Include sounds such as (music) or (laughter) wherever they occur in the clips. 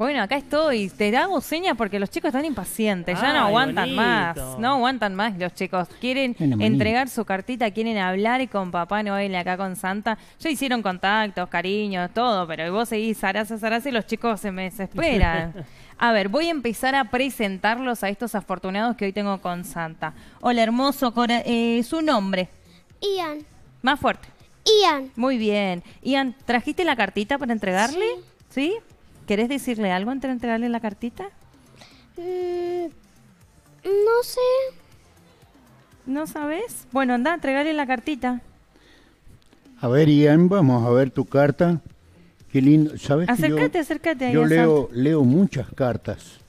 Bueno, acá estoy. Te hago señas porque los chicos están impacientes. ya no aguantan más. No aguantan más los chicos. Quieren entregar su cartita, quieren hablar con Papá Noel acá con Santa. Ya hicieron contactos, cariños, todo, pero vos seguís zaraza, zaraza y los chicos se me desesperan. (laughs) A ver, voy a empezar a presentarlos a estos afortunados que hoy tengo con Santa. Hola, hermoso. Eh, su nombre. Ian. Más fuerte. Ian. Muy bien. Ian, ¿trajiste la cartita para entregarle? ¿Sí? ¿Quieres decirle algo antes de entregarle la cartita? Mm, no sé. ¿No sabes? Bueno, anda, entregarle la cartita. A ver, Ian, vamos a ver tu carta. Qué lindo. ¿Sabes acércate, acércate. yo leo, muchas cartas.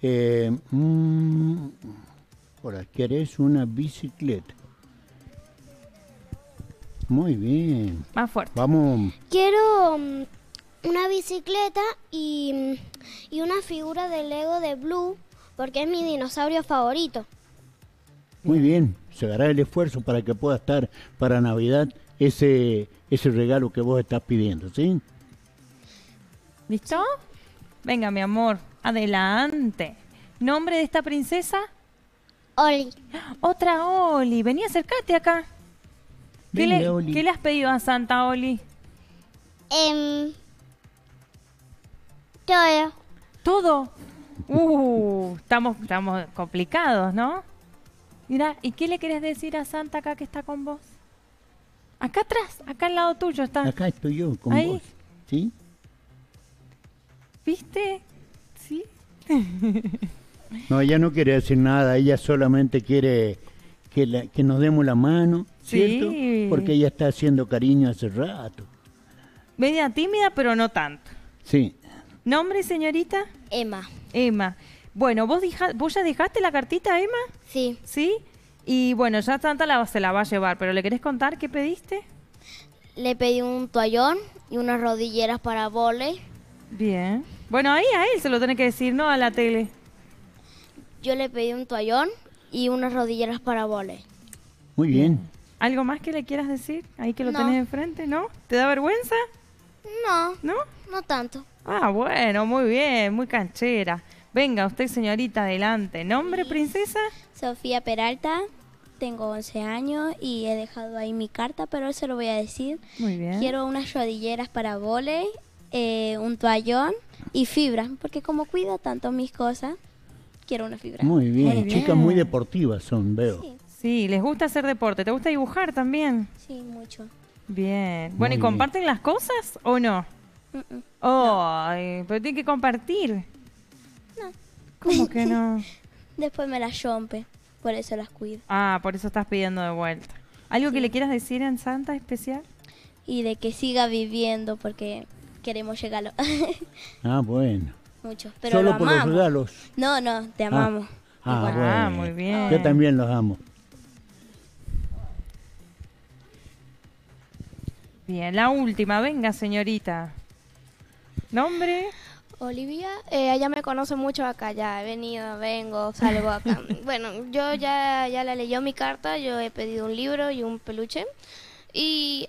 Eh, mm, ¿querés una bicicleta? Muy bien. Más fuerte. Vamos. Quiero mm, una bicicleta y, y una figura de Lego de Blue, porque es mi dinosaurio favorito. Muy bien, se dará el esfuerzo para que pueda estar para Navidad ese, ese regalo que vos estás pidiendo, ¿sí? ¿Listo? Venga, mi amor, adelante. ¿Nombre de esta princesa? Oli. Otra Oli. Vení, acercate acá. ¿Qué, le, ¿Qué le has pedido a Santa Oli? Eh... Todo. ¿Todo? Uh, estamos, estamos complicados, ¿no? Mira, ¿y qué le querés decir a Santa acá que está con vos? Acá atrás, acá al lado tuyo está. Acá estoy yo, con vos. ¿Sí? ¿Viste? ¿Sí? (laughs) no, ella no quiere decir nada, ella solamente quiere que, nos demos la mano, ¿cierto? Porque ella está haciendo cariño hace rato. Media tímida, pero no tanto. Sí. ¿Nombre, señorita? Emma. Emma. Bueno, ¿vos, ya dejaste la cartita, Emma? Sí. ¿Sí? Y bueno, ya Santa la, se la va a llevar, pero ¿le querés contar qué pediste? Le pedí un toallón y unas rodilleras para voley. Bien. Bueno, ahí a él se lo tiene que decir, no a la tele. Yo le pedí un toallón y unas rodilleras para voley. Muy bien. ¿Algo más que le quieras decir? Ahí que lo tenés enfrente, ¿no? ¿Te da vergüenza? No. ¿No? No tanto. Ah, bueno, muy bien, muy canchera. Venga, usted señorita, adelante. ¿Nombre, princesa? Sofía Peralta, tengo 11 años y he dejado ahí mi carta, pero se lo voy a decir. Muy bien. Quiero unas rodilleras para volei, eh, un toallón y fibra, porque como cuido tanto mis cosas, quiero una fibra. Muy bien, chicas muy deportivas son, veo. Sí. les gusta hacer deporte. ¿Te gusta dibujar también? Sí, mucho. Bien. Bueno, ¿y comparten las cosas o no? pero tiene que compartir. No. ¿Cómo que no? (laughs) Después me las rompe. Por eso las cuido. Ah, por eso estás pidiendo de vuelta. ¿Algo que le quieras decir en Santa especial? Y de que siga viviendo porque queremos llegarlo. (laughs) ah, bueno. Solo por No, no, te ah. amamos. Ah, ah, muy bien. Yo también los amo. Bien, la última, venga señorita. ¿Nombre? Olivia, eh, ella me conoce mucho acá, ya he venido, vengo, salgo acá. (laughs) bueno, yo ya, ya la leyó mi carta, yo he pedido un libro y un peluche. Y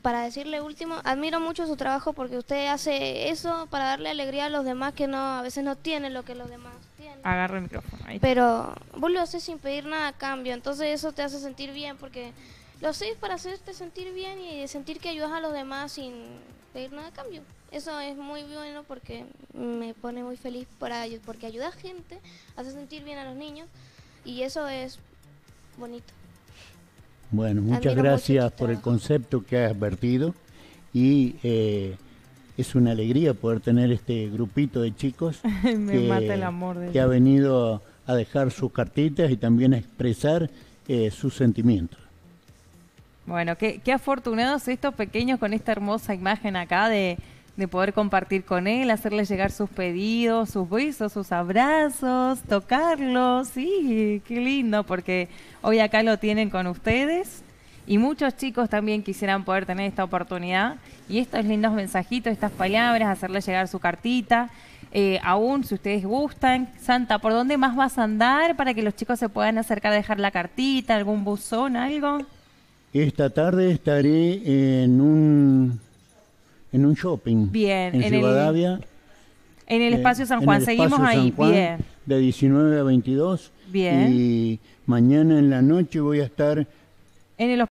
para decirle último, admiro mucho su trabajo porque usted hace eso para darle alegría a los demás que no a veces no tienen lo que los demás tienen. Agarra el micrófono ahí. Pero vos lo haces sin pedir nada a cambio, entonces eso te hace sentir bien porque lo haces para hacerte sentir bien y sentir que ayudas a los demás sin pedir nada a cambio. Eso es muy bueno porque me pone muy feliz porque ayuda a gente, hace sentir bien a los niños y eso es bonito. Bueno, muchas gracias por el concepto que has vertido y eh, es una alegría poder tener este grupito de chicos (laughs) que, ha venido a dejar sus cartitas y también a expresar eh, sus sentimientos. Bueno, qué afortunados estos pequeños con esta hermosa imagen acá de, de poder compartir con él, hacerle llegar sus pedidos, sus besos, sus abrazos, tocarlos. Sí, qué lindo, porque hoy acá lo tienen con ustedes. Y muchos chicos también quisieran poder tener esta oportunidad y estos lindos mensajitos, estas palabras, hacerle llegar su cartita. Eh, aún si ustedes gustan. Santa, ¿por dónde más vas a andar para que los chicos se puedan acercar a dejar la cartita, algún buzón, algo? Esta tarde estaré en un en un shopping. Bien, en, en En el eh, espacio San Juan, seguimos ahí, bien. De 19 a 22. Bien. Y mañana en la noche voy a estar. En el